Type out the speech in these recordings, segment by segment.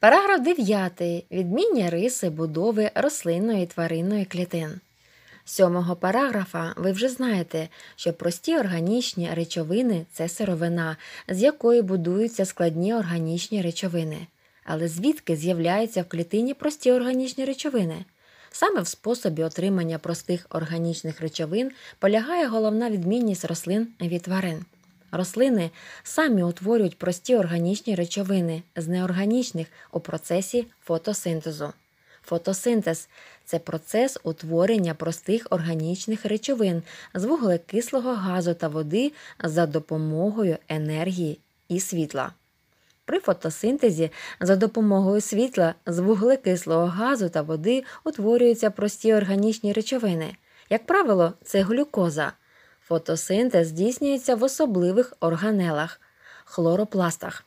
Параграф 9. Відмінні риси будови рослинної тваринної клітин. З сьомого параграфа ви вже знаєте, що прості органічні речовини це сировина, з якої будуються складні органічні речовини. Але звідки з'являються в клітині прості органічні речовини? Саме в способі отримання простих органічних речовин полягає головна відмінність рослин від тварин. Рослини самі утворюють прості органічні речовини з неорганічних у процесі фотосинтезу. Фотосинтез це процес утворення простих органічних речовин з вуглекислого газу та води за допомогою енергії і світла. При фотосинтезі за допомогою світла з вуглекислого газу та води утворюються прості органічні речовини. Як правило, це глюкоза. Фотосинтез здійснюється в особливих органелах, хлоропластах.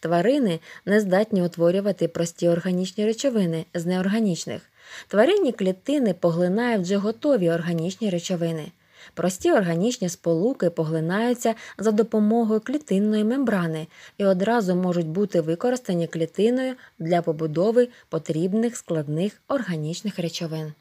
Тварини не здатні утворювати прості органічні речовини з неорганічних. Тваринні клітини поглинають вже готові органічні речовини. Прості органічні сполуки поглинаються за допомогою клітинної мембрани і одразу можуть бути використані клітиною для побудови потрібних складних органічних речовин.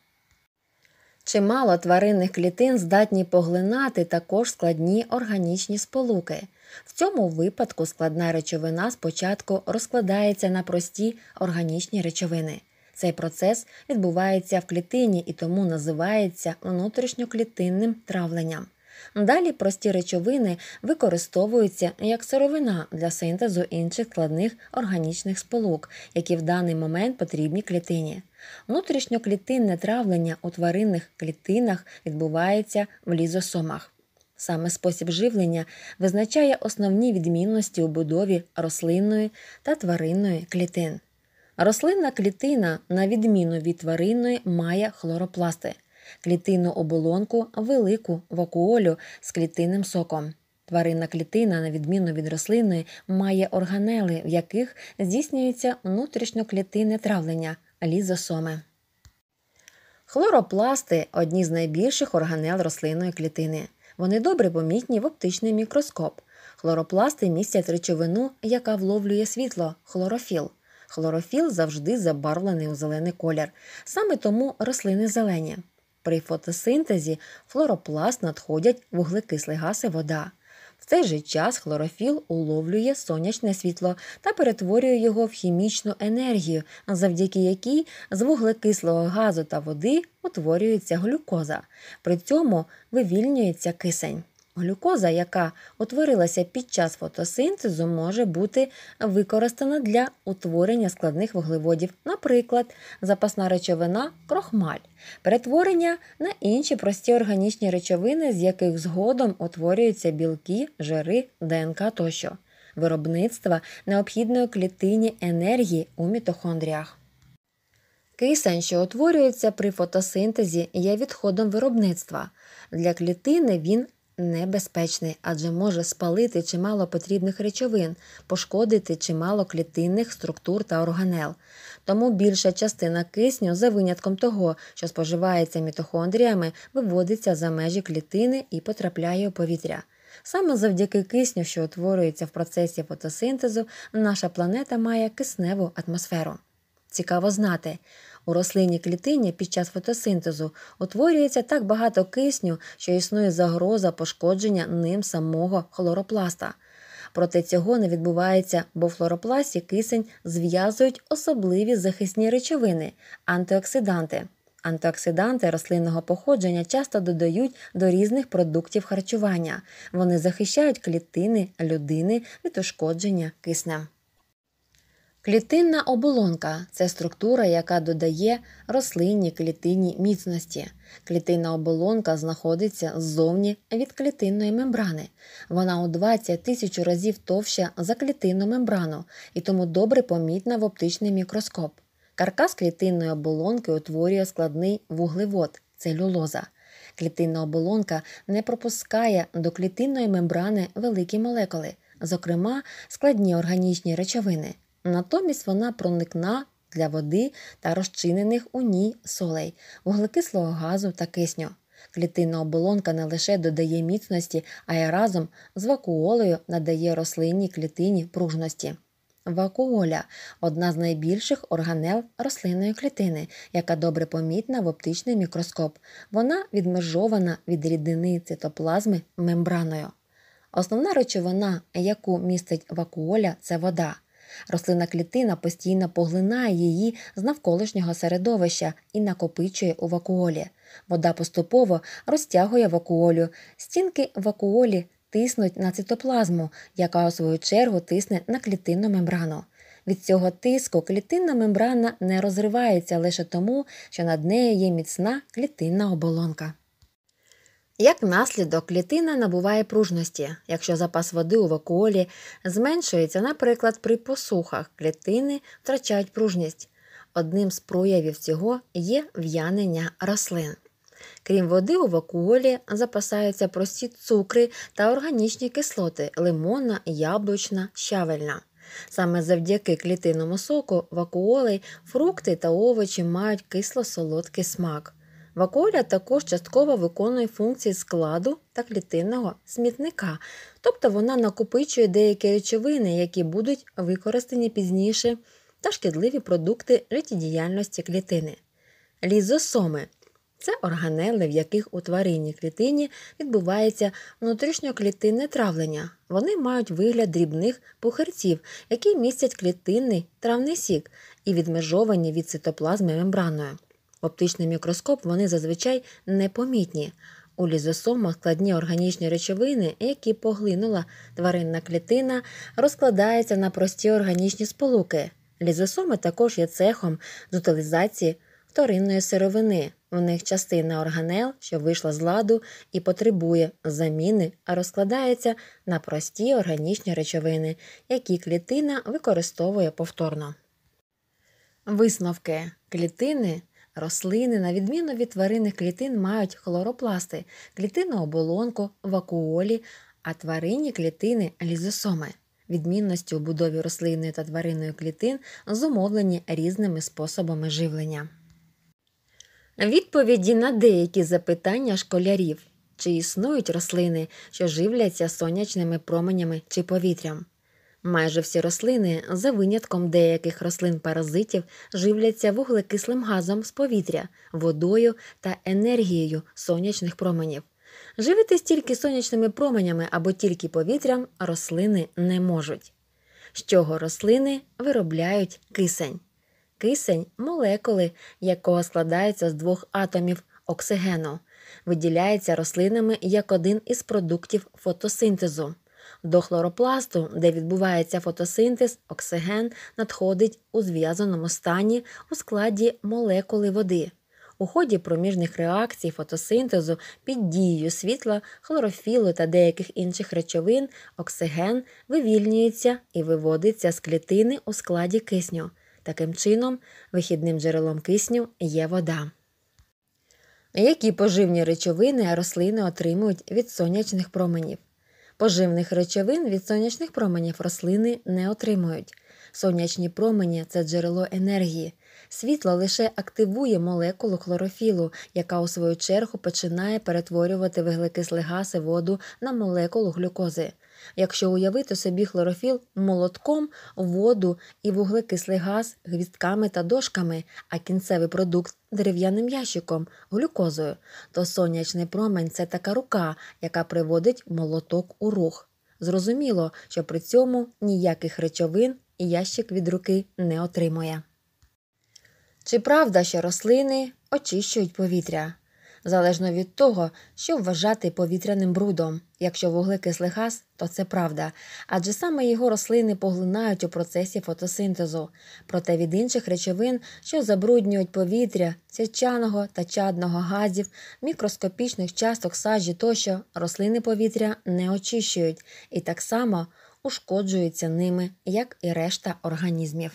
Чимало тваринних клітин здатні поглинати також складні органічні сполуки. В цьому випадку складна речовина спочатку розкладається на прості органічні речовини. Цей процес відбувається в клітині і тому називається внутрішньоклітинним травленням. Далі прості речовини використовуються як сировина для синтезу інших складних органічних сполук, які в даний момент потрібні клітині. Внутрішньоклітинне травлення у тваринних клітинах відбувається в лізосомах. Саме спосіб живлення визначає основні відмінності у будові рослинної та тваринної клітин. Рослинна клітина, на відміну від тваринної, має хлоропласти клітинну оболонку, велику вакуолю з клітинним соком. Тваринна клітина, на відміну від рослини, має органели, в яких здійснюється внутрішньоклітинне травлення лізосоми. Хлоропласти одні з найбільших органел рослинної клітини. Вони добре помітні в оптичний мікроскоп. Хлоропласти містять речовину, яка вловлює світло хлорофіл. Хлорофіл завжди забарвлений у зелений колір. Саме тому рослини зелені. При фотосинтезі флоропласт надходять вуглекислий газ і вода. В цей же час хлорофіл уловлює сонячне світло та перетворює його в хімічну енергію, завдяки якій з вуглекислого газу та води утворюється глюкоза. При цьому вивільнюється кисень. Глюкоза, яка утворилася під час фотосинтезу, може бути використана для утворення складних вуглеводів, наприклад, запасна речовина крохмаль, перетворення на інші прості органічні речовини, з яких згодом утворюються білки, жири, ДНК тощо, виробництва необхідної клітині енергії у мітохондріях. Кисень, що утворюється при фотосинтезі, є відходом виробництва. Для клітини він небезпечний, адже може спалити чимало потрібних речовин, пошкодити чимало клітинних структур та органел. Тому більша частина кисню, за винятком того, що споживається мітохондріями, виводиться за межі клітини і потрапляє у повітря. Саме завдяки кисню, що утворюється в процесі фотосинтезу, наша планета має кисневу атмосферу. Цікаво знати. У рослинній клітині під час фотосинтезу утворюється так багато кисню, що існує загроза пошкодження ним самого хлоропласта. Проте цього не відбувається, бо в хлоропласті кисень зв'язують особливі захисні речовини антиоксиданти. Антиоксиданти рослинного походження часто додають до різних продуктів харчування. Вони захищають клітини людини від ушкодження киснем. Клітинна оболонка це структура, яка додає рослинні клітинні міцності. Клітинна оболонка знаходиться ззовні від клітинної мембрани. Вона у 20 тисяч разів товща за клітинну мембрану і тому добре помітна в оптичний мікроскоп. Каркас клітинної оболонки утворює складний вуглевод целюлоза. Клітинна оболонка не пропускає до клітинної мембрани великі молекули, зокрема складні органічні речовини. Натомість вона проникна для води та розчинених у ній солей, вуглекислого газу та кисню. Клітинна оболонка не лише додає міцності, а й разом з вакуолею надає рослинній клітині пружності. Вакуоля одна з найбільших органел рослинної клітини, яка добре помітна в оптичний мікроскоп. Вона відмежована від рідини цитоплазми мембраною. Основна речовина, яку містить вакуоля, це вода. Рослина клітина постійно поглинає її з навколишнього середовища і накопичує у вакуолі. Вода поступово розтягує вакуолю. Стінки вакуолі тиснуть на цитоплазму, яка у свою чергу тисне на клітинну мембрану. Від цього тиску клітинна мембрана не розривається лише тому, що над нею є міцна клітинна оболонка. Як наслідок, клітина набуває пружності, якщо запас води у вакуолі зменшується, наприклад, при посухах клітини втрачають пружність. Одним з проявів цього є в'янення рослин. Крім води, у вакуолі запасаються прості цукри та органічні кислоти лимонна, яблучна, щавельна. Саме завдяки клітинному соку, вакуоли, фрукти та овочі мають кисло-солодкий смак. Вакуоля також частково виконує функції складу та клітинного смітника, тобто вона накопичує деякі речовини, які будуть використані пізніше, та шкідливі продукти життєдіяльності клітини. Лізосоми це органели, в яких у тваринній клітині відбувається внутрішньоклітинне травлення. Вони мають вигляд дрібних пухарців, які містять клітинний травний сік і відмежовані від цитоплазми мембраною. В оптичний мікроскоп вони зазвичай непомітні. У лізосомах складні органічні речовини, які поглинула тваринна клітина, розкладаються на прості органічні сполуки. Лізосоми також є цехом з утилізації вторинної сировини. В них частина органел, що вийшла з ладу і потребує заміни, а розкладається на прості органічні речовини, які клітина використовує повторно. Висновки клітини Рослини, на відміну від тваринних клітин, мають хлоропласти, клітинну оболонку, вакуолі, а тваринні клітини лізосоми. Відмінності у будові рослинної та тваринної клітин зумовлені різними способами живлення. Відповіді на деякі запитання школярів: чи існують рослини, що живляться сонячними променями чи повітрям? Майже всі рослини, за винятком деяких рослин паразитів, живляться вуглекислим газом з повітря, водою та енергією сонячних променів. Живитись тільки сонячними променями або тільки повітрям рослини не можуть. З чого рослини виробляють кисень. Кисень молекули, якого складається з двох атомів оксигену, виділяється рослинами як один із продуктів фотосинтезу. До хлоропласту, де відбувається фотосинтез, оксиген надходить у зв'язаному стані у складі молекули води. У ході проміжних реакцій фотосинтезу під дією світла, хлорофілу та деяких інших речовин оксиген вивільнюється і виводиться з клітини у складі кисню. Таким чином, вихідним джерелом кисню є вода. Які поживні речовини рослини отримують від сонячних променів? Поживних речовин від сонячних променів рослини не отримують. Сонячні промені це джерело енергії, Світло лише активує молекулу хлорофілу, яка у свою чергу починає перетворювати вуглекислий газ і воду на молекулу глюкози. Якщо уявити собі хлорофіл молотком, воду і вуглекислий газ гвістками та дошками, а кінцевий продукт дерев'яним ящиком, глюкозою, то сонячний промень це така рука, яка приводить молоток у рух. Зрозуміло, що при цьому ніяких речовин ящик від руки не отримує. Чи правда, що рослини очищують повітря? Залежно від того, що вважати повітряним брудом. Якщо вуглекислий газ, то це правда, адже саме його рослини поглинають у процесі фотосинтезу. Проте від інших речовин, що забруднюють повітря, сірчаного та чадного газів, мікроскопічних часток сажі тощо рослини повітря не очищують і так само ушкоджуються ними, як і решта організмів.